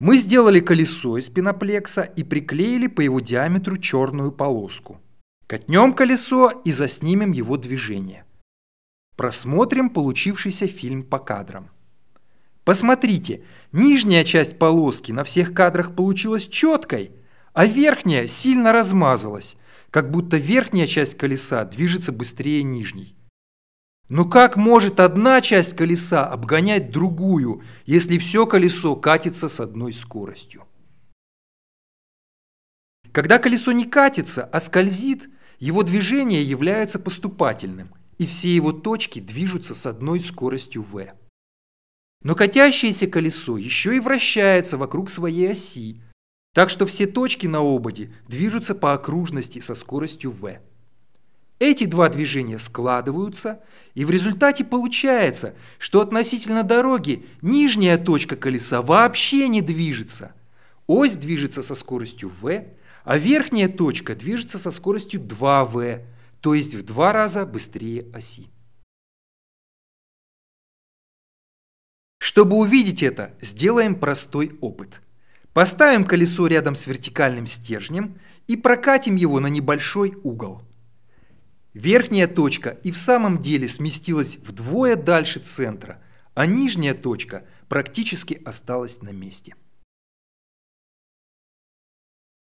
Мы сделали колесо из пеноплекса и приклеили по его диаметру черную полоску. Катнем колесо и заснимем его движение. Просмотрим получившийся фильм по кадрам. Посмотрите, нижняя часть полоски на всех кадрах получилась четкой, а верхняя сильно размазалась, как будто верхняя часть колеса движется быстрее нижней. Но как может одна часть колеса обгонять другую, если все колесо катится с одной скоростью? Когда колесо не катится, а скользит, его движение является поступательным, и все его точки движутся с одной скоростью v. Но катящееся колесо еще и вращается вокруг своей оси, так что все точки на ободе движутся по окружности со скоростью v. Эти два движения складываются, и в результате получается, что относительно дороги нижняя точка колеса вообще не движется. Ось движется со скоростью v, а верхняя точка движется со скоростью 2v, то есть в два раза быстрее оси. Чтобы увидеть это, сделаем простой опыт. Поставим колесо рядом с вертикальным стержнем и прокатим его на небольшой угол. Верхняя точка и в самом деле сместилась вдвое дальше центра, а нижняя точка практически осталась на месте.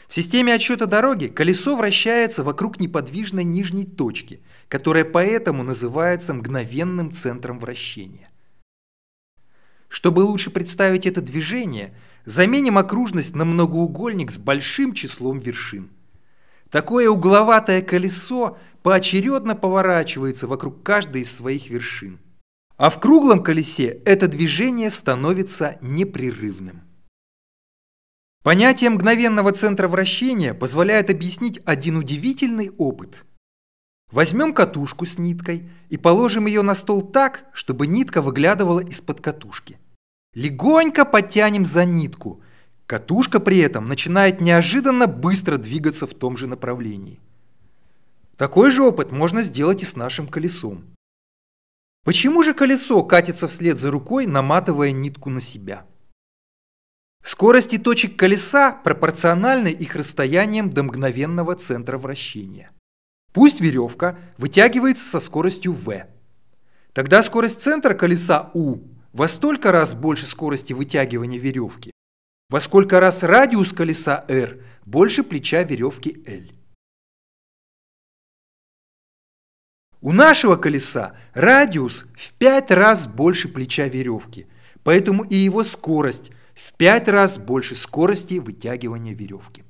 В системе отсчета дороги колесо вращается вокруг неподвижной нижней точки, которая поэтому называется мгновенным центром вращения. Чтобы лучше представить это движение, заменим окружность на многоугольник с большим числом вершин. Такое угловатое колесо поочередно поворачивается вокруг каждой из своих вершин. А в круглом колесе это движение становится непрерывным. Понятие мгновенного центра вращения позволяет объяснить один удивительный опыт. Возьмем катушку с ниткой и положим ее на стол так, чтобы нитка выглядывала из-под катушки. Легонько подтянем за нитку. Катушка при этом начинает неожиданно быстро двигаться в том же направлении. Такой же опыт можно сделать и с нашим колесом. Почему же колесо катится вслед за рукой, наматывая нитку на себя? Скорости точек колеса пропорциональны их расстояниям до мгновенного центра вращения. Пусть веревка вытягивается со скоростью v. Тогда скорость центра колеса u во столько раз больше скорости вытягивания веревки, во сколько раз радиус колеса r больше плеча веревки L. У нашего колеса радиус в 5 раз больше плеча веревки, поэтому и его скорость в 5 раз больше скорости вытягивания веревки.